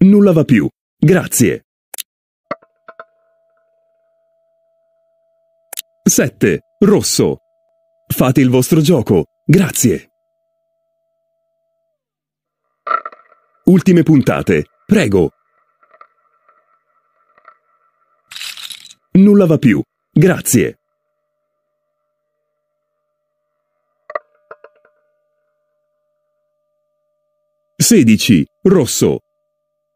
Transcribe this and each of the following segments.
Nulla va più. Grazie. 7. Rosso. Fate il vostro gioco. Grazie. Ultime puntate. Prego. Nulla va più. Grazie. Sedici. Rosso.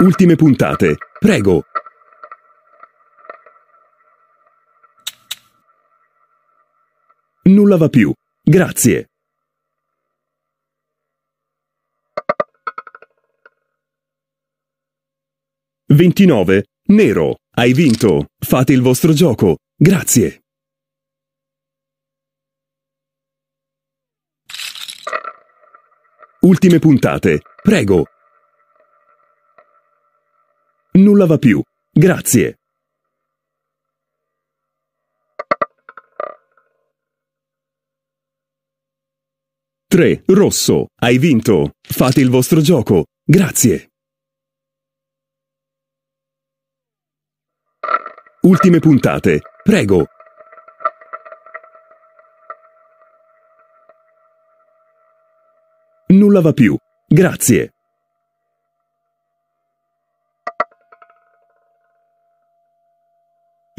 Ultime puntate. Prego. Nulla va più. Grazie. Ventinove. Nero. Hai vinto. Fate il vostro gioco. Grazie. Ultime puntate. Prego. Nulla va più. Grazie. Tre, rosso. Hai vinto. Fate il vostro gioco. Grazie. Ultime puntate. Prego, Nulla va più. Grazie.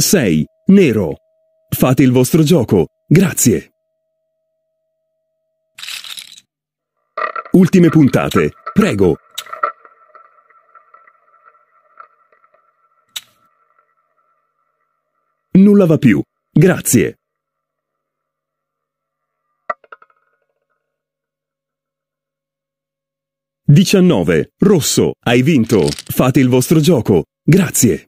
6. Nero. Fate il vostro gioco. Grazie. Ultime puntate. Prego. Nulla va più. Grazie. Diciannove. Rosso. Hai vinto. Fate il vostro gioco. Grazie.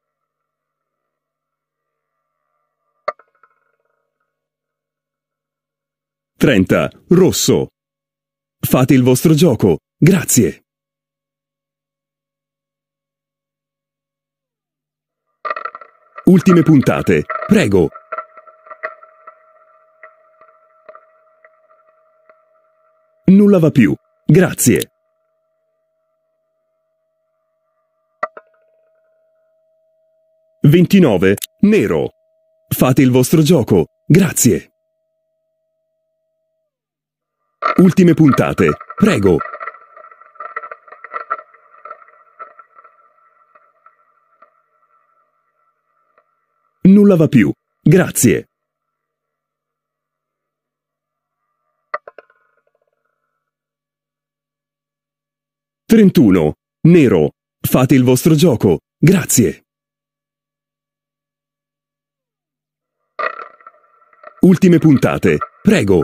30. Rosso. Fate il vostro gioco. Grazie. Ultime puntate. Prego. Nulla va più. Grazie. Ventinove. Nero. Fate il vostro gioco. Grazie. Ultime puntate. Prego. Nulla va più. Grazie. Trentuno. Nero. Fate il vostro gioco. Grazie. Ultime puntate. Prego.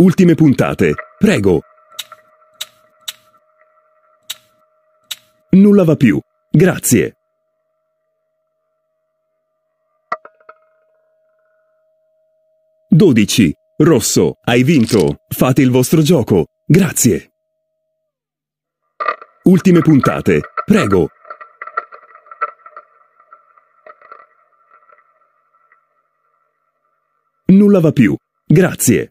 Ultime puntate. Prego. Nulla va più. Grazie. Dodici. Rosso, hai vinto. Fate il vostro gioco. Grazie. Ultime puntate. Prego. Nulla va più. Grazie.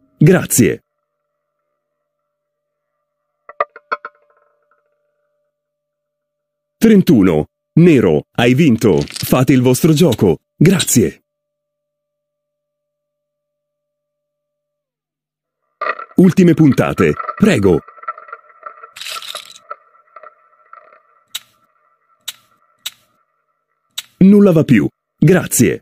Grazie. Trentuno. Nero, hai vinto. Fate il vostro gioco. Grazie. Ultime puntate. Prego. Nulla va più. Grazie.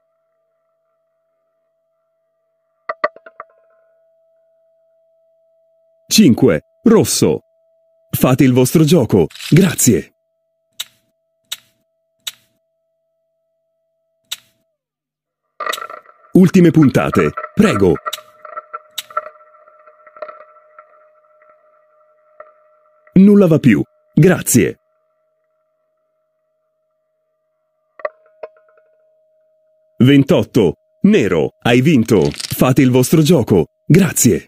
5. Rosso. Fate il vostro gioco. Grazie. Ultime puntate. Prego. Nulla va più. Grazie. Ventotto. Nero. Hai vinto. Fate il vostro gioco. Grazie.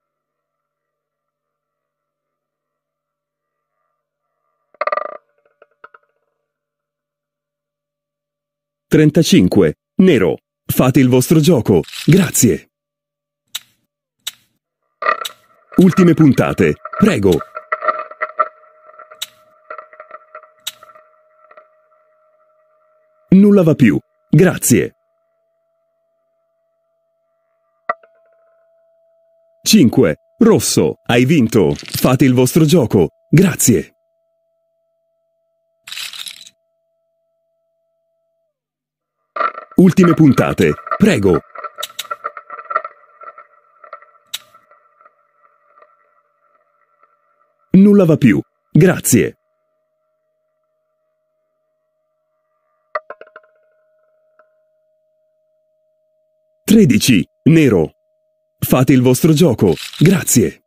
35. Nero. Fate il vostro gioco. Grazie. Ultime puntate. Prego. Nulla va più. Grazie. 5. Rosso. Hai vinto. Fate il vostro gioco. Grazie. Ultime puntate. Prego. Nulla va più. Grazie. Tredici. Nero. Fate il vostro gioco. Grazie.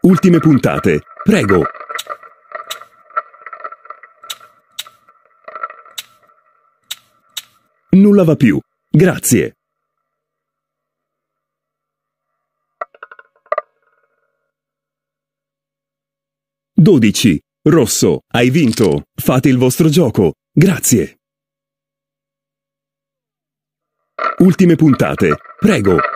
Ultime puntate. Prego. Nulla va più. Grazie. Dodici. Rosso, hai vinto. Fate il vostro gioco. Grazie. Ultime puntate. Prego,